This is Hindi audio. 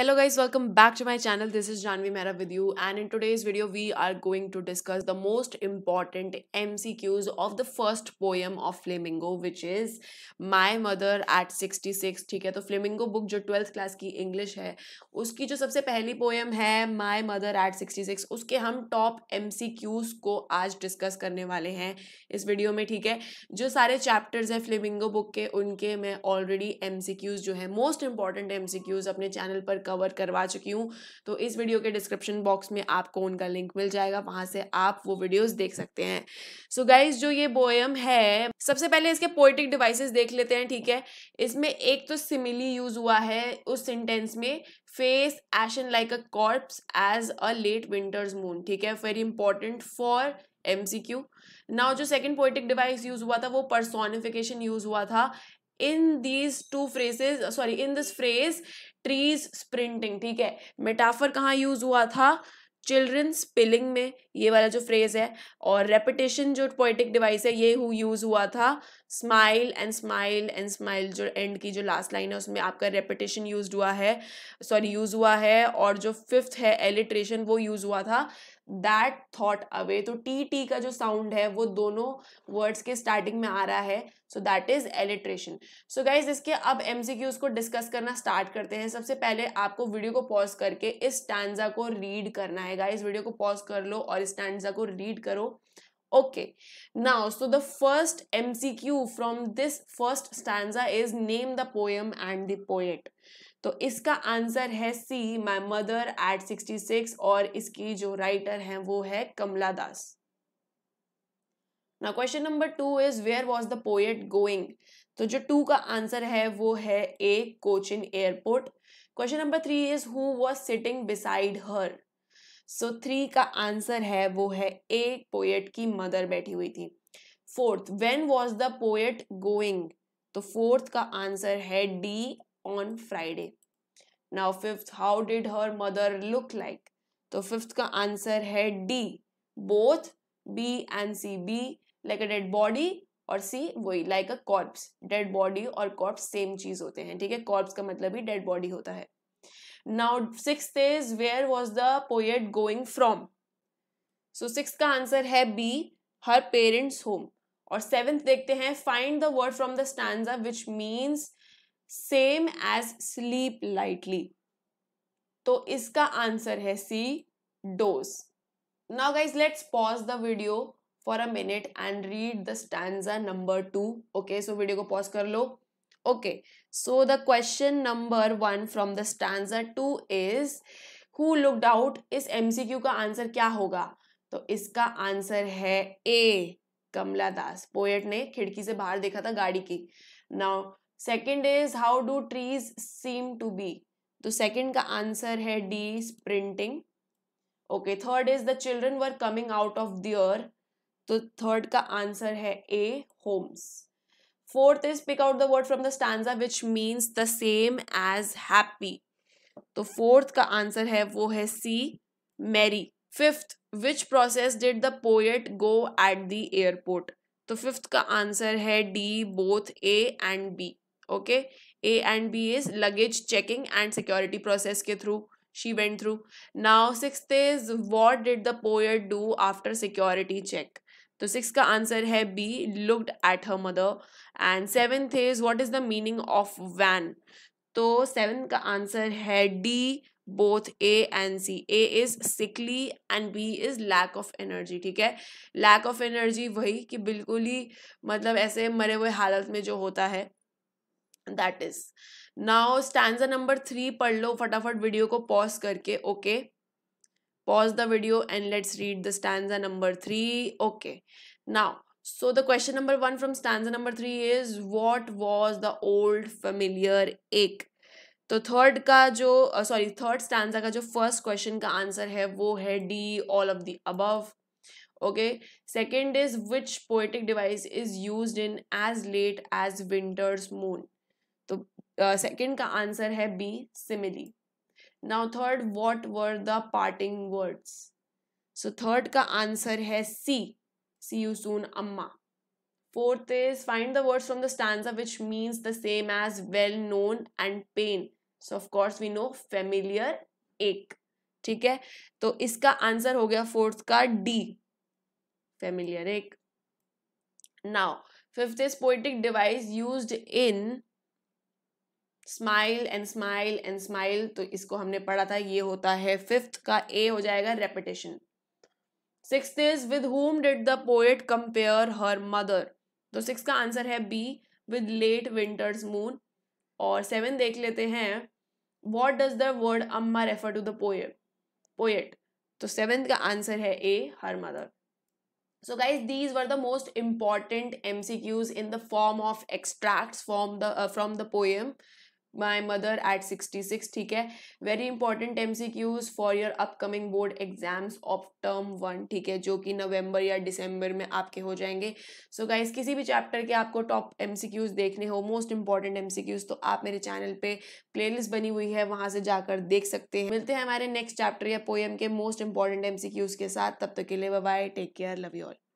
Hello guys welcome back to my channel this is Jahnavi मेरा with you and in today's video we are going to discuss the most important M C Qs of the first poem of Flamingo which is my mother at sixty six ठीक है तो फ्लेमिंगो बुक जो ट्वेल्थ क्लास की इंग्लिश है उसकी जो सबसे पहली पोएम है my mother at sixty six उसके हम टॉप एम सी क्यूज को आज डिस्कस करने वाले हैं इस वीडियो में ठीक है जो सारे चैप्टर्स हैं फ्लेमिंगो बुक के उनके मैं ऑलरेडी एम सी क्यूज जो है most important M C Qs अपने चैनल पर कवर करवा चुकी हूँ तो इस वीडियो के डिस्क्रिप्शन बॉक्स में आपको उनका लिंक मिल जाएगा वहाँ से आप वो वीडियोज़ देख सकते हैं सो so गाइज जो ये बोयम है सबसे पहले इसके पोइटिक डिवाइसेस देख लेते हैं ठीक है इसमें एक तो सिमिली यूज़ हुआ है उस सेंटेंस में face ashen like a corpse as a late winter's moon ठीक है very important for M now जो सेकंड पोइटिक डिवाइस यूज़ हुआ था वो परसोनिफिकेशन यूज़ हुआ था in these two phrases sorry in this phrase trees sprinting ठीक है मेटाफर कहाँ यूज हुआ था चिल्ड्रन स्पिलिंग में ये वाला जो फ्रेज है और रेपिटेशन जो पोइटिक डिवाइस है ये हु यूज हुआ था smile and smile and smile जो एंड की जो लास्ट लाइन है उसमें आपका रेपिटेशन यूज हुआ है सॉरी यूज हुआ है और जो फिफ्थ है एलिट्रेशन वो यूज हुआ था दैट थॉट अवे तो टी टी का जो साउंड है वो दोनों वर्ड्स के स्टार्टिंग में आ रहा है so that is alliteration so guys इसके अब एम सी क्यूज को डिस्कस करना स्टार्ट करते हैं सबसे पहले आपको वीडियो को पॉज करके इस स्टैंडा को रीड करना है गाइज वीडियो को पॉज कर लो और इस स्टैंडा को रीड करो Okay, now so the first MCQ from this first stanza is name the poem and the poet. तो इसका आंसर है सी माई मदर एट 66 और इसकी जो राइटर है वो है कमला दास ना question number two is where was the poet going तो जो टू का आंसर है वो है A Cochin airport question number three is who was sitting beside her so three का आंसर है वो है ए पोएट की मदर बैठी हुई थी fourth when was the poet going तो फोर्थ का आंसर है D on Friday now fifth how did her mother look like तो फिफ्थ का आंसर है D both B and C B like a dead body और सी वही like a corpse dead body और कॉर्प्स सेम चीज होते हैं ठीक है कॉर्प्स का मतलब ही डेड बॉडी होता है now six is where was the poet going from so six का आंसर है बी हर पेरेंट्स होम और सेवेंथ देखते हैं find the word from the stanza which means same as sleep lightly तो इसका आंसर है C doze now guys let's pause the video for a minute and read the stanza number two okay so video को पॉज कर लो okay so the question number 1 from the stanza 2 is who looked out इस एमसीक्यू का आंसर क्या होगा तो इसका आंसर है ए कमला दास पोएट ने खिड़की से बाहर देखा था गाड़ी की now second is how do trees seem to be तो सेकेंड का आंसर है D sprinting okay third is the children were coming out of their तो थर्ड का आंसर है A homes fourth is pick out the word from the stanza which means the same as happy तो फोर्थ का आंसर है वो है C merry fifth which process did the poet go at the airport तो फिफ्थ का आंसर है D both A and B okay A and B is luggage checking and security process के through she went through now six is what did the poet do after security check तो सिक्स का आंसर है B looked at her mother and seventh is what is the meaning of wan तो सेवन का आंसर है D both A and C A is sickly and B is lack of energy ठीक है लैक ऑफ एनर्जी वही कि बिल्कुल ही मतलब ऐसे मरे हुए हालत में जो होता है that is now stanza number three पढ़ लो फटाफट वीडियो को पॉज करके okay okay? pause the video and let's read the stanza number 3 okay now so the question number 1 from stanza number 3 is what was the old familiar ache तो थर्ड का जो सॉरी थर्ड स्टैंडा का जो फर्स्ट क्वेश्चन का आंसर है वो है D all of the above okay second is which poetic device is used in as late as winter's moon तो सेकंड uh, का आंसर है B simile now third what were the parting words so third का आंसर है सी सी यू सून अम्मा Fourth is find the words from the stanza which means the same as well known and pain. So of course we know familiar एक ठीक है तो इसका आंसर हो गया फोर्थ का D familiar ache now fifth is poetic device used in smile and smile and smile तो इसको हमने पढ़ा था ये होता है फिफ्थ का ए हो जाएगा repetition six is with whom did the poet compare her mother तो सिक्स का आंसर है B with late winter's moon और सेवन देख लेते हैं what does the word amma refer to the poet poet तो सेवन का आंसर है A her mother so guys these were the most important M C Qs in the form of extract form the from the poem my mother at sixty six ठीक है very important M C Qs for your upcoming board exams of term one ठीक है जो कि नवंबर या दिसंबर में आपके हो जाएंगे सो so गाइज किसी भी चैप्टर के आपको टॉप एम सी क्यूज देखने हो most important M C Qs तो आप मेरे चैनल पर प्ले लिस्ट बनी हुई है वहाँ से जाकर देख सकते हैं मिलते हैं हमारे नेक्स्ट चैप्टर या पोएम के most important M C Qs के साथ तब तक के लिए bye take care love you all